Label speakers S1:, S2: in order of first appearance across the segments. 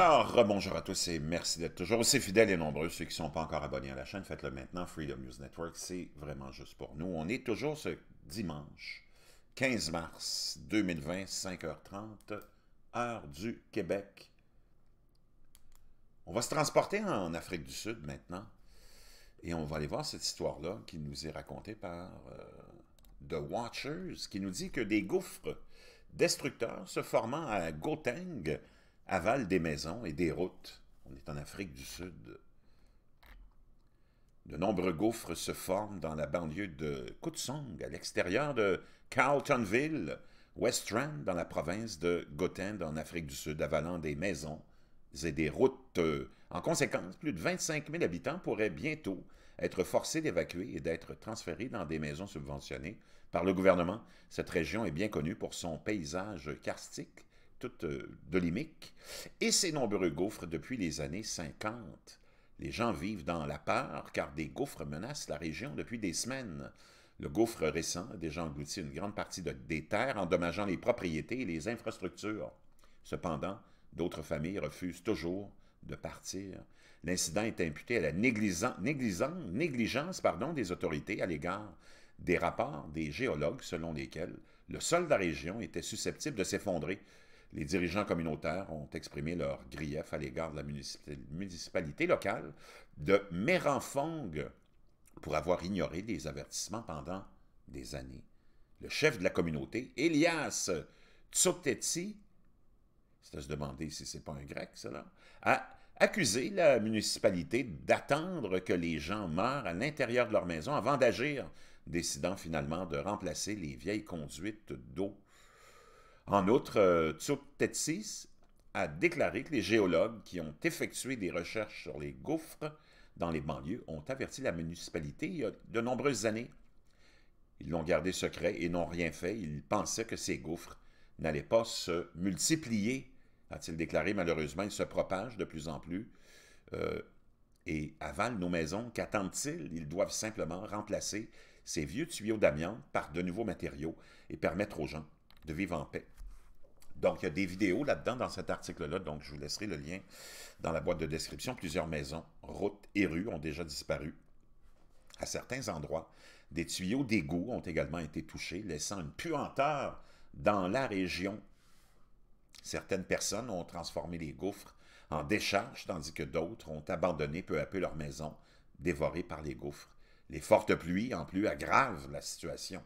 S1: Alors, bonjour à tous et merci d'être toujours aussi fidèles et nombreux. Ceux qui ne sont pas encore abonnés à la chaîne, faites-le maintenant. Freedom News Network, c'est vraiment juste pour nous. On est toujours ce dimanche 15 mars 2020, 5h30, heure du Québec. On va se transporter en Afrique du Sud maintenant et on va aller voir cette histoire-là qui nous est racontée par euh, The Watchers, qui nous dit que des gouffres destructeurs se formant à Gauteng, avalent des maisons et des routes. On est en Afrique du Sud. De nombreux gouffres se forment dans la banlieue de Kutsong, à l'extérieur de Carltonville, West dans la province de Gauteng, en Afrique du Sud, avalant des maisons et des routes. En conséquence, plus de 25 000 habitants pourraient bientôt être forcés d'évacuer et d'être transférés dans des maisons subventionnées par le gouvernement. Cette région est bien connue pour son paysage karstique toute euh, dolimique, et ses nombreux gouffres depuis les années 50. Les gens vivent dans la peur car des gouffres menacent la région depuis des semaines. Le gouffre récent a déjà englouti une grande partie des terres, endommageant les propriétés et les infrastructures. Cependant, d'autres familles refusent toujours de partir. L'incident est imputé à la négligence, négligence pardon, des autorités à l'égard des rapports des géologues selon lesquels le sol de la région était susceptible de s'effondrer les dirigeants communautaires ont exprimé leur grief à l'égard de la municipalité locale de Méranfong pour avoir ignoré les avertissements pendant des années. Le chef de la communauté, Elias Tsoteti, c'est à se demander si c'est pas un grec, cela, a accusé la municipalité d'attendre que les gens meurent à l'intérieur de leur maison avant d'agir, décidant finalement de remplacer les vieilles conduites d'eau en outre, euh, Tetsis a déclaré que les géologues qui ont effectué des recherches sur les gouffres dans les banlieues ont averti la municipalité il y a de nombreuses années. Ils l'ont gardé secret et n'ont rien fait. Ils pensaient que ces gouffres n'allaient pas se multiplier, a-t-il déclaré. Malheureusement, ils se propagent de plus en plus euh, et avalent nos maisons. Qu'attendent-ils? Ils doivent simplement remplacer ces vieux tuyaux d'amiante par de nouveaux matériaux et permettre aux gens de vivre en paix. Donc, il y a des vidéos là-dedans, dans cet article-là. Donc, je vous laisserai le lien dans la boîte de description. Plusieurs maisons, routes et rues ont déjà disparu. À certains endroits, des tuyaux d'égout ont également été touchés, laissant une puanteur dans la région. Certaines personnes ont transformé les gouffres en décharges, tandis que d'autres ont abandonné peu à peu leurs maisons, dévorées par les gouffres. Les fortes pluies, en plus, aggravent la situation.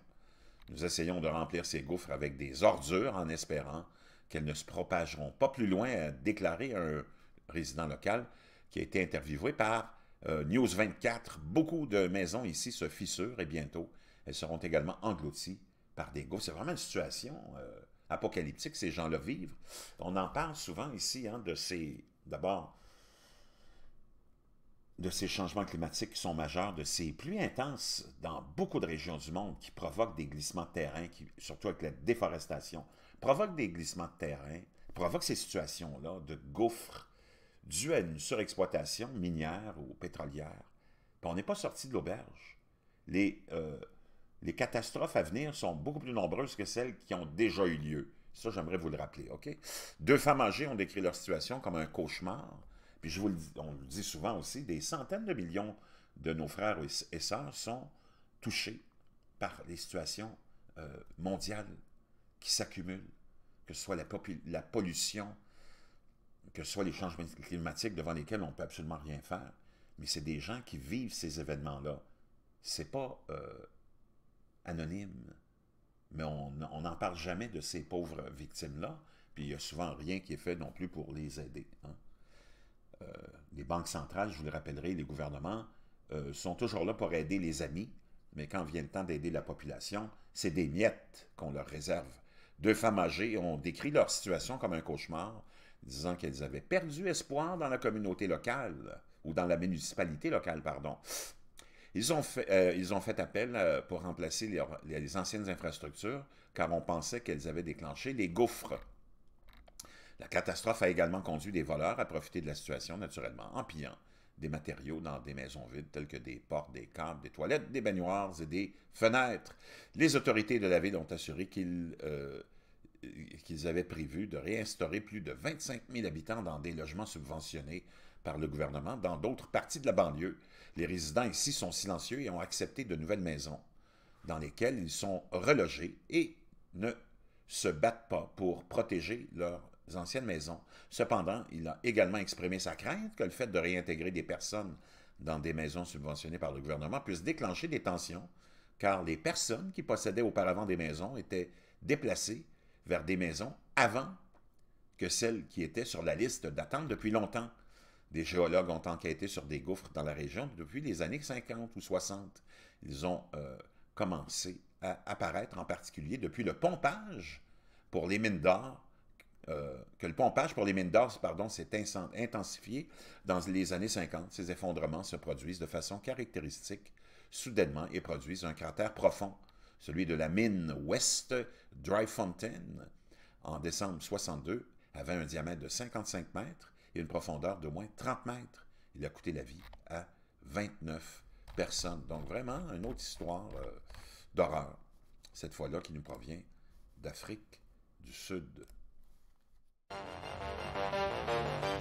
S1: Nous essayons de remplir ces gouffres avec des ordures en espérant qu'elles ne se propageront pas plus loin, a déclaré un résident local qui a été interviewé par euh, News 24. Beaucoup de maisons ici se fissurent et bientôt, elles seront également englouties par des gouttes. C'est vraiment une situation euh, apocalyptique, ces gens-là vivent. On en parle souvent ici hein, de ces, d'abord, de ces changements climatiques qui sont majeurs, de ces pluies intenses dans beaucoup de régions du monde qui provoquent des glissements de terrain, qui, surtout avec la déforestation, provoque des glissements de terrain, provoque ces situations-là de gouffres dues à une surexploitation minière ou pétrolière. on n'est pas sorti de l'auberge. Euh, les, catastrophes à venir sont beaucoup plus nombreuses que celles qui ont déjà eu lieu. Ça, j'aimerais vous le rappeler, OK? Deux femmes âgées ont décrit leur situation comme un cauchemar. Puis je vous le on le dit souvent aussi, des centaines de millions de nos frères et sœurs sont touchés par les situations euh, mondiales qui s'accumulent, que ce soit la, pollution, que ce soit les changements climatiques devant lesquels on ne peut absolument rien faire. Mais c'est des gens qui vivent ces événements-là. Ce n'est pas euh, anonyme, mais on n'en parle jamais de ces pauvres victimes-là, puis il n'y a souvent rien qui est fait non plus pour les aider. Hein. Euh, les banques centrales, je vous le rappellerai, les gouvernements euh, sont toujours là pour aider les amis, mais quand vient le temps d'aider la population, c'est des miettes qu'on leur réserve deux femmes âgées ont décrit leur situation comme un cauchemar, disant qu'elles avaient perdu espoir dans la communauté locale, ou dans la municipalité locale, pardon. Ils ont fait, euh, ils ont fait appel euh, pour remplacer les, les anciennes infrastructures, car on pensait qu'elles avaient déclenché les gouffres. La catastrophe a également conduit des voleurs à profiter de la situation, naturellement, en pillant des matériaux dans des maisons vides telles que des portes, des câbles, des toilettes, des baignoires et des fenêtres. Les autorités de la ville ont assuré qu'ils euh, avaient prévu de réinstaurer plus de 25 000 habitants dans des logements subventionnés par le gouvernement dans d'autres parties de la banlieue. Les résidents ici sont silencieux et ont accepté de nouvelles maisons dans lesquelles ils sont relogés et ne se battent pas pour protéger leurs anciennes maisons. Cependant, il a également exprimé sa crainte que le fait de réintégrer des personnes dans des maisons subventionnées par le gouvernement puisse déclencher des tensions, car les personnes qui possédaient auparavant des maisons étaient déplacées vers des maisons avant que celles qui étaient sur la liste d'attente depuis longtemps. Des géologues ont enquêté sur des gouffres dans la région depuis les années 50 ou 60. Ils ont euh, commencé à apparaître en particulier depuis le pompage pour les mines d'or que le pompage pour les mines d'or pardon, s'est intensifié dans les années 50. Ces effondrements se produisent de façon caractéristique soudainement et produisent un cratère profond, celui de la mine West Dry Fountain, en décembre 62, avait un diamètre de 55 mètres et une profondeur de moins 30 mètres. Il a coûté la vie à 29 personnes. Donc vraiment, une autre histoire euh, d'horreur, cette fois-là qui nous provient d'Afrique du Sud. Thank you.